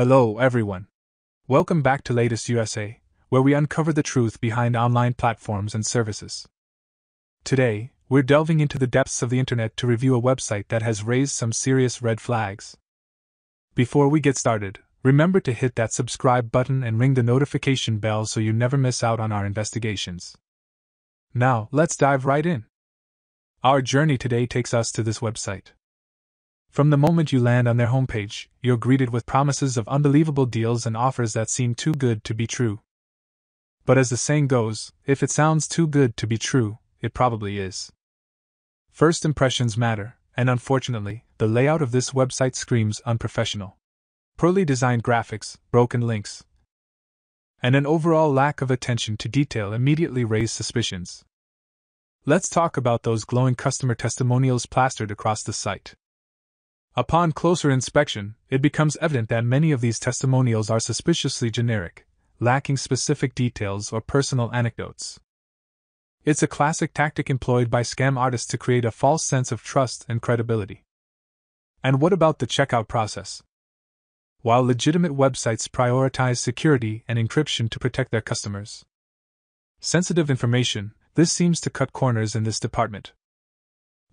Hello, everyone. Welcome back to Latest USA, where we uncover the truth behind online platforms and services. Today, we're delving into the depths of the internet to review a website that has raised some serious red flags. Before we get started, remember to hit that subscribe button and ring the notification bell so you never miss out on our investigations. Now, let's dive right in. Our journey today takes us to this website. From the moment you land on their homepage, you're greeted with promises of unbelievable deals and offers that seem too good to be true. But as the saying goes, if it sounds too good to be true, it probably is. First impressions matter, and unfortunately, the layout of this website screams unprofessional. Poorly designed graphics, broken links, and an overall lack of attention to detail immediately raise suspicions. Let's talk about those glowing customer testimonials plastered across the site. Upon closer inspection, it becomes evident that many of these testimonials are suspiciously generic, lacking specific details or personal anecdotes. It's a classic tactic employed by scam artists to create a false sense of trust and credibility. And what about the checkout process? While legitimate websites prioritize security and encryption to protect their customers, sensitive information, this seems to cut corners in this department.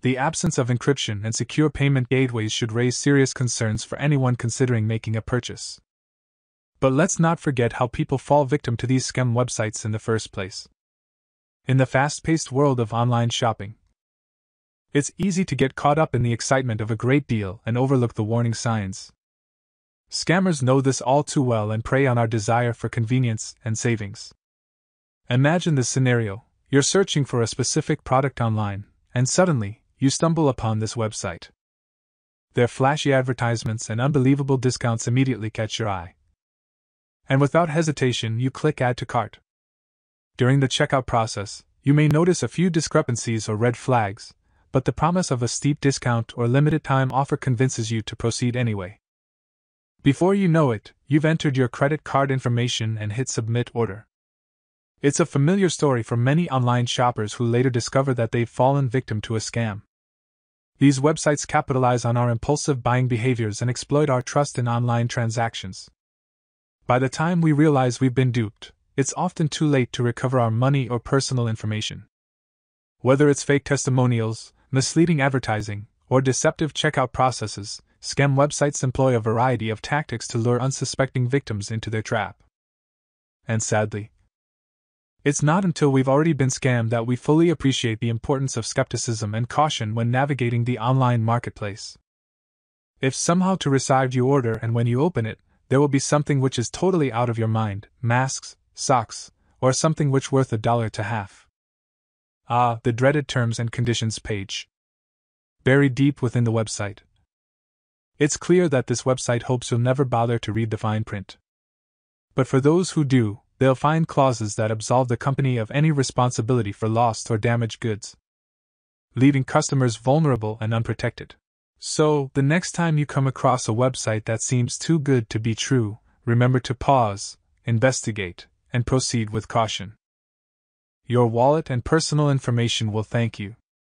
The absence of encryption and secure payment gateways should raise serious concerns for anyone considering making a purchase. But let's not forget how people fall victim to these scam websites in the first place. In the fast paced world of online shopping, it's easy to get caught up in the excitement of a great deal and overlook the warning signs. Scammers know this all too well and prey on our desire for convenience and savings. Imagine this scenario you're searching for a specific product online, and suddenly, you stumble upon this website. Their flashy advertisements and unbelievable discounts immediately catch your eye. And without hesitation, you click Add to Cart. During the checkout process, you may notice a few discrepancies or red flags, but the promise of a steep discount or limited time offer convinces you to proceed anyway. Before you know it, you've entered your credit card information and hit Submit Order. It's a familiar story for many online shoppers who later discover that they've fallen victim to a scam. These websites capitalize on our impulsive buying behaviors and exploit our trust in online transactions. By the time we realize we've been duped, it's often too late to recover our money or personal information. Whether it's fake testimonials, misleading advertising, or deceptive checkout processes, scam websites employ a variety of tactics to lure unsuspecting victims into their trap. And sadly, it's not until we've already been scammed that we fully appreciate the importance of skepticism and caution when navigating the online marketplace. If somehow to receive you order and when you open it, there will be something which is totally out of your mind masks, socks, or something which worth a dollar to half. Ah, the dreaded terms and conditions page. Buried deep within the website. It's clear that this website hopes you'll never bother to read the fine print. But for those who do, they'll find clauses that absolve the company of any responsibility for lost or damaged goods, leaving customers vulnerable and unprotected. So, the next time you come across a website that seems too good to be true, remember to pause, investigate, and proceed with caution. Your wallet and personal information will thank you.